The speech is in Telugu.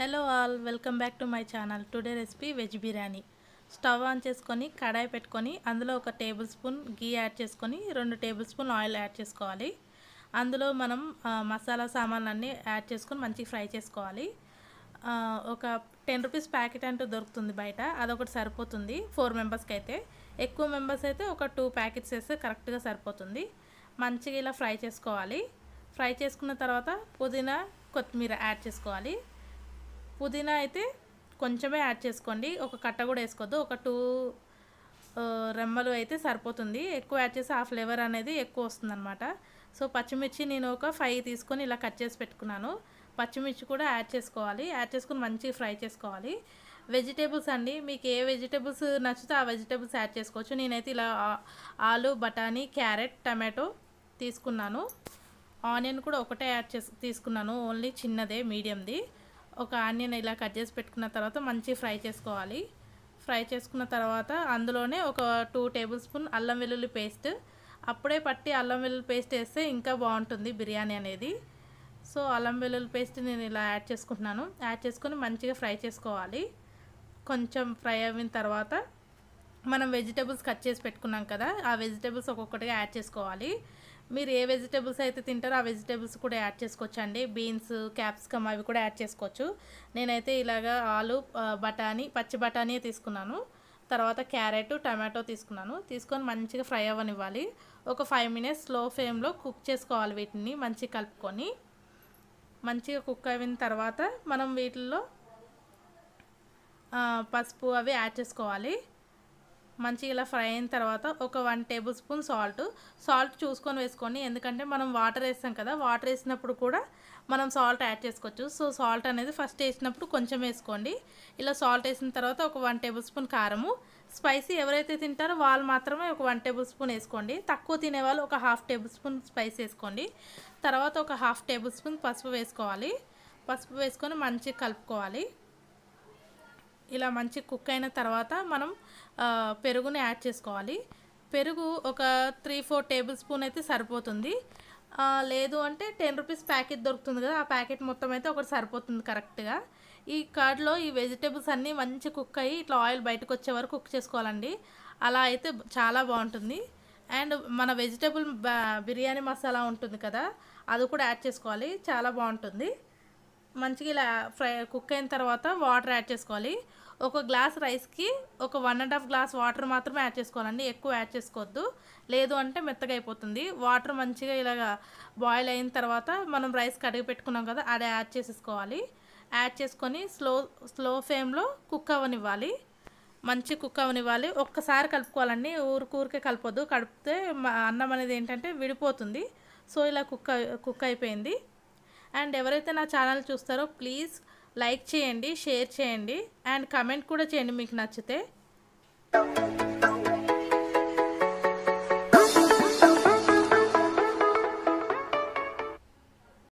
hello all welcome back to my channel today recipe veg biryani stove on చేసుకొని కడాయి పెట్టుకొని అందులో ఒక టేబుల్ స్పూన్ గీ యాడ్ చేసుకొని రెండు టేబుల్ స్పూన్ ఆయిల్ యాడ్ చేసుకోవాలి అందులో మనం మసాలా సామాన్లన్నీ యాడ్ చేసుకొని మంచిగా ఫ్రై చేసుకోవాలి ఒక టెన్ రూపీస్ ప్యాకెట్ అంటూ దొరుకుతుంది బయట అదొకటి సరిపోతుంది ఫోర్ మెంబర్స్కి అయితే ఎక్కువ మెంబర్స్ అయితే ఒక టూ ప్యాకెట్స్ వేస్తే కరెక్ట్గా సరిపోతుంది మంచిగా ఇలా ఫ్రై చేసుకోవాలి ఫ్రై చేసుకున్న తర్వాత పుదీనా కొత్తిమీర యాడ్ చేసుకోవాలి పుదీనా అయితే కొంచెమే యాడ్ చేసుకోండి ఒక కట్ట కూడా వేసుకోవద్దు ఒక టూ రెమ్మలు అయితే సరిపోతుంది ఎక్కువ యాడ్ చేసి ఆ ఫ్లేవర్ అనేది ఎక్కువ వస్తుందన్నమాట సో పచ్చిమిర్చి నేను ఒక ఫైవ్ తీసుకొని ఇలా కట్ చేసి పెట్టుకున్నాను పచ్చిమిర్చి కూడా యాడ్ చేసుకోవాలి యాడ్ చేసుకుని మంచిగా ఫ్రై చేసుకోవాలి వెజిటేబుల్స్ అండి మీకు ఏ వెజిటేబుల్స్ నచ్చితే ఆ వెజిటేబుల్స్ యాడ్ చేసుకోవచ్చు నేనైతే ఇలా ఆలు బఠానీ క్యారెట్ టమాటో తీసుకున్నాను ఆనియన్ కూడా ఒకటే యాడ్ చేసి తీసుకున్నాను ఓన్లీ చిన్నదే మీడియంది ఒక ఆనియన్ ఇలా కట్ చేసి పెట్టుకున్న తర్వాత మంచి ఫ్రై చేసుకోవాలి ఫ్రై చేసుకున్న తర్వాత అందులోనే ఒక టూ టేబుల్ స్పూన్ అల్లం వెల్లుల్లి పేస్ట్ అప్పుడే పట్టి అల్లం వెల్లుల్లి పేస్ట్ వేస్తే ఇంకా బాగుంటుంది బిర్యానీ అనేది సో అల్లం వెల్లుల్లి పేస్ట్ నేను ఇలా యాడ్ చేసుకుంటున్నాను యాడ్ చేసుకొని మంచిగా ఫ్రై చేసుకోవాలి కొంచెం ఫ్రై అయిన తర్వాత మనం వెజిటేబుల్స్ కట్ చేసి పెట్టుకున్నాం కదా ఆ వెజిటేబుల్స్ ఒక్కొక్కటిగా యాడ్ చేసుకోవాలి మీరు ఏ వెజిటేబుల్స్ అయితే తింటారో ఆ వెజిటేబుల్స్ కూడా యాడ్ చేసుకోవచ్చు అండి బీన్స్ క్యాప్సికమ్ అవి కూడా యాడ్ చేసుకోవచ్చు నేనైతే ఇలాగ ఆలు బఠానీ పచ్చి బఠానీ తీసుకున్నాను తర్వాత క్యారెట్ టమాటో తీసుకున్నాను తీసుకొని మంచిగా ఫ్రై అవ్వనివ్వాలి ఒక ఫైవ్ మినిట్స్ స్లో ఫ్లేమ్లో కుక్ చేసుకోవాలి వీటిని మంచిగా కలుపుకొని మంచిగా కుక్ అయిన తర్వాత మనం వీటిల్లో పసుపు అవి యాడ్ చేసుకోవాలి మంచిగా ఇలా ఫ్రై అయిన తర్వాత ఒక one tablespoon salt salt చూసుకొని వేసుకోండి ఎందుకంటే మనం వాటర్ వేస్తాం కదా వాటర్ వేసినప్పుడు కూడా మనం సాల్ట్ యాడ్ చేసుకోవచ్చు సో సాల్ట్ అనేది ఫస్ట్ వేసినప్పుడు కొంచెం వేసుకోండి ఇలా సాల్ట్ వేసిన తర్వాత ఒక వన్ టేబుల్ స్పూన్ కారము స్పైసీ ఎవరైతే తింటారో వాళ్ళు మాత్రమే ఒక వన్ టేబుల్ స్పూన్ వేసుకోండి తక్కువ తినేవాళ్ళు ఒక హాఫ్ టేబుల్ స్పూన్ స్పైస్ వేసుకోండి తర్వాత ఒక హాఫ్ టేబుల్ స్పూన్ పసుపు వేసుకోవాలి పసుపు వేసుకొని మంచిగా కలుపుకోవాలి ఇలా మంచి కుక్ అయిన తర్వాత మనం పెరుగుని యాడ్ చేసుకోవాలి పెరుగు ఒక త్రీ ఫోర్ టేబుల్ స్పూన్ అయితే సరిపోతుంది లేదు అంటే టెన్ రూపీస్ ప్యాకెట్ దొరుకుతుంది కదా ఆ ప్యాకెట్ మొత్తం అయితే ఒకటి సరిపోతుంది కరెక్ట్గా ఈ కర్డ్లో ఈ వెజిటేబుల్స్ అన్నీ మంచి కుక్ అయ్యి ఇట్లా ఆయిల్ బయటకు వచ్చే వరకు కుక్ చేసుకోవాలండి అలా అయితే చాలా బాగుంటుంది అండ్ మన వెజిటేబుల్ బిర్యానీ మసాలా ఉంటుంది కదా అది కూడా యాడ్ చేసుకోవాలి చాలా బాగుంటుంది మంచిగా ఇలా ఫ్రై కుక్ అయిన తర్వాత వాటర్ యాడ్ చేసుకోవాలి ఒక గ్లాస్ రైస్కి ఒక one and half glass water మాత్రమే యాడ్ చేసుకోవాలండి ఎక్కువ యాడ్ చేసుకోవద్దు లేదు అంటే మెత్తగా అయిపోతుంది వాటర్ మంచిగా ఇలాగ బాయిల్ అయిన తర్వాత మనం రైస్ కడిగి పెట్టుకున్నాం కదా అది యాడ్ చేసేసుకోవాలి యాడ్ చేసుకొని స్లో స్లో ఫ్లేమ్లో కుక్ అవ్వనివ్వాలి మంచి కుక్ అవ్వనివ్వాలి ఒక్కసారి కలుపుకోవాలండి ఊరికి ఊరికే కలపొద్దు కడిపితే అన్నం అనేది ఏంటంటే విడిపోతుంది సో ఇలా కుక్ కుక్ అయిపోయింది అండ్ ఎవరైతే నా ఛానల్ చూస్తారో ప్లీజ్ లైక్ చేయండి షేర్ చేయండి అండ్ కమెంట్ కూడా చేయండి మీకు నచ్చితే